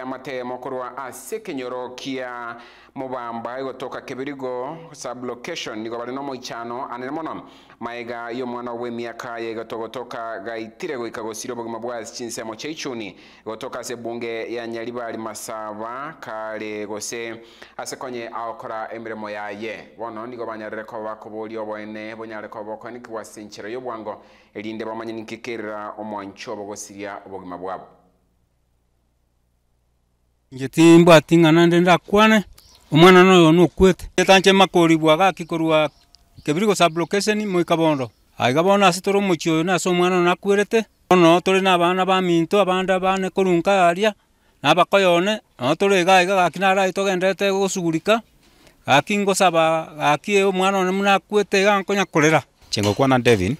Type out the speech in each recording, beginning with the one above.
ya matemo korwa ase kinyoro kia mubamba igotoka kebirigo sublocation nigo bari no moichano anene mono maega yo mwana we miaka yegotogotoka gaitire goika gosiri obogima bwa chinsemo cha ichuni gotoka se bunge ya nyalibari masaba kale gose ase konye aokora emiremo yaye bono nigo banyarere ko bakuburia obwene bonyare ko bokoni kiwasinchira yo bwango erinde bamanye nikikerera omwancho obogosiria obogima bwabo njeti mbwati ng'ana ndi ndakwane omwana noyo nukwete etanche makori bwaga akikorwa kebiri go sublocation moikabondo aigabondo ase tore omochi oyo nase omwana ono akwirete bono tore na abana ba minto abande bane korunka aria nabakoyone no tore iga iga gaki narayi togenderete gosugurika gaki ngosaba gaki e omwana one muna iga nkonya korera chengokwa devin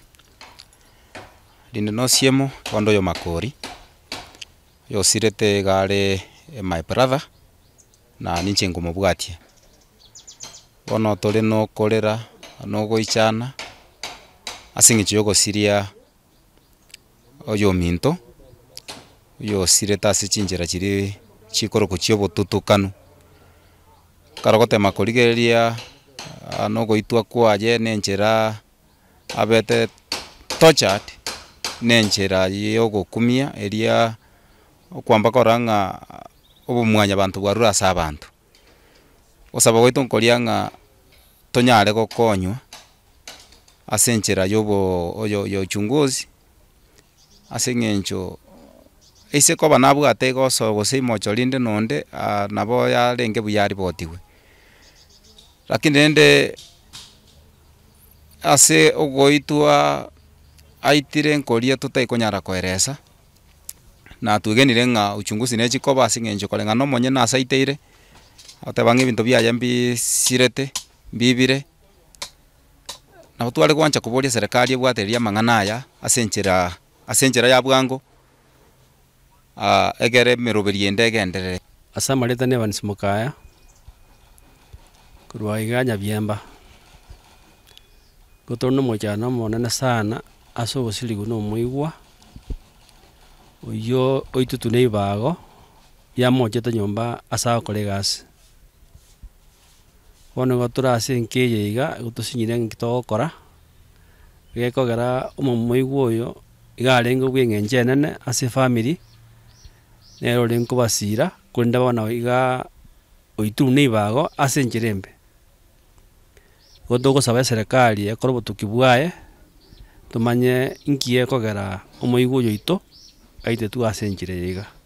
rinde nosiemo bondo oyo makori yosirete iga Eh, my brother na ninche ngumubwatie bono tuli nukurira nuguichana ase ng'icho siria oyo yo sireta ase chinchera chiri chikoro chia obotutukanu kara gotema korigereria ano ah, goitwa kwaye na enchera abete tochat na enchera kumia eria okwamba kora ng'a obomwanya mwanya bwarure ase abantu osaba gwaito nkoria ng'a tonyare gokonywa ase enchera yobo ya ochunguzi ase eng'encho eise koba nabwate igoso gose imocho rinde nonde nabo yarenge botiwe lakini rende ase ogoitwa aitire nkoria konyara koeresa na twegenire ng'a uchunguzi nechikoba ase eng'encho koreng'a na omonye nasaiteire oteba ng'a ebinto biaya mbisirete mbibire nabo tware goancha koboria serikali ebwatereri amang'ana aya ase enchera ase enchera ya bwango uh, egere emeroberi ende egenderere ase amaretani ebanisi mokaya korwa iganya biemba gotorwa na omochano omonene sana ase obosirigu na omoigwa oyo uyo na ibago yamochete nyomba ase agokora egasi bono igo tore ase enka eye iga igo tosinyire ng'aki togokora gekogera omomoigwa oyo iga arenge bwa eng'encho enene ase efamiri nero ore nkobasira korenda bono iga oiturune ibago ase enchera embe igo togosaba eserekari ekore obotoki bwaye tomanye nki ekogera omoigwa oyo oito Ahí te tu asen chile, llega.